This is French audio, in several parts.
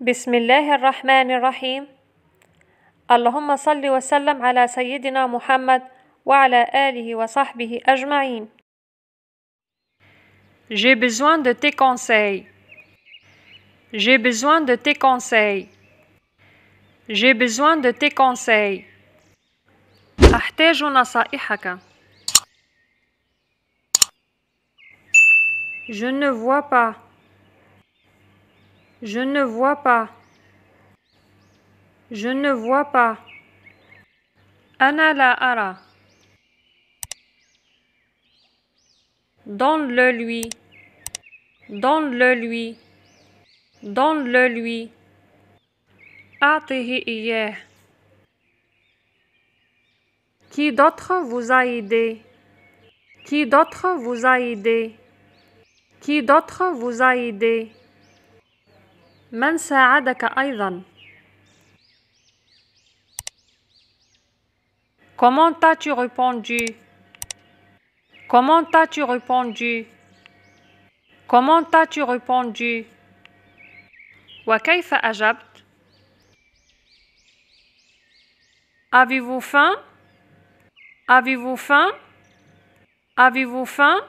بسم الله الرحمن الرحيم اللهم صل وسلم على سيدنا محمد وعلى آله وصحبه أجمعين J'ai besoin de tes conseils. J'ai besoin de tes conseils. J'ai besoin de tes conseils. أحتاج نصائحك. Je ne vois pas. Je ne vois pas. Je ne vois pas. Anna la ara. Donne-le lui. Donne-le lui. Donne-le lui. Atihi Qui d'autre vous a aidé? Qui d'autre vous a aidé? Qui d'autre vous a aidé? من ساعدك Comment as-tu répondu? Comment as-tu répondu? Comment as-tu répondu? وكيف أجبت؟ Avez-vous faim? Avez-vous faim? Avez-vous faim?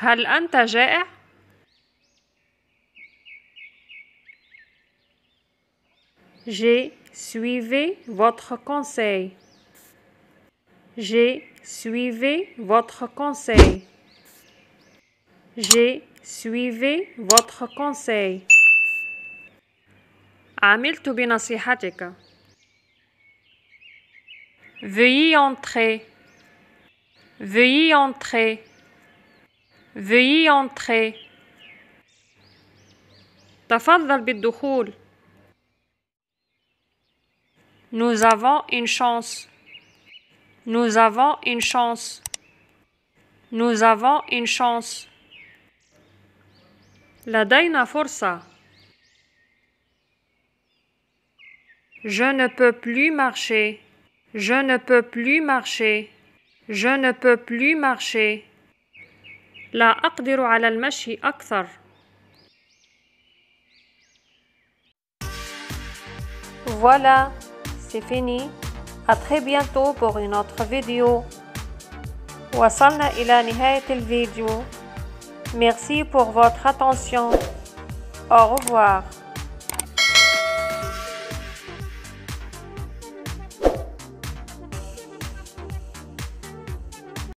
هل جائع؟ J'ai suivi votre conseil. J'ai suivi votre conseil. J'ai suivi votre conseil. عملت بنصيحتك. Veuillez entrer. Veuillez entrer. Veuillez entrer. تفضل بالدخول. Nous avons une chance. Nous avons une chance. Nous avons une chance. La Daina forza. Je ne peux plus marcher. Je ne peux plus marcher. Je ne peux plus marcher. La ala al mashi Voilà, c'est fini. À très bientôt pour une autre vidéo. وصلنا de la vidéo. Merci pour votre attention. Au revoir.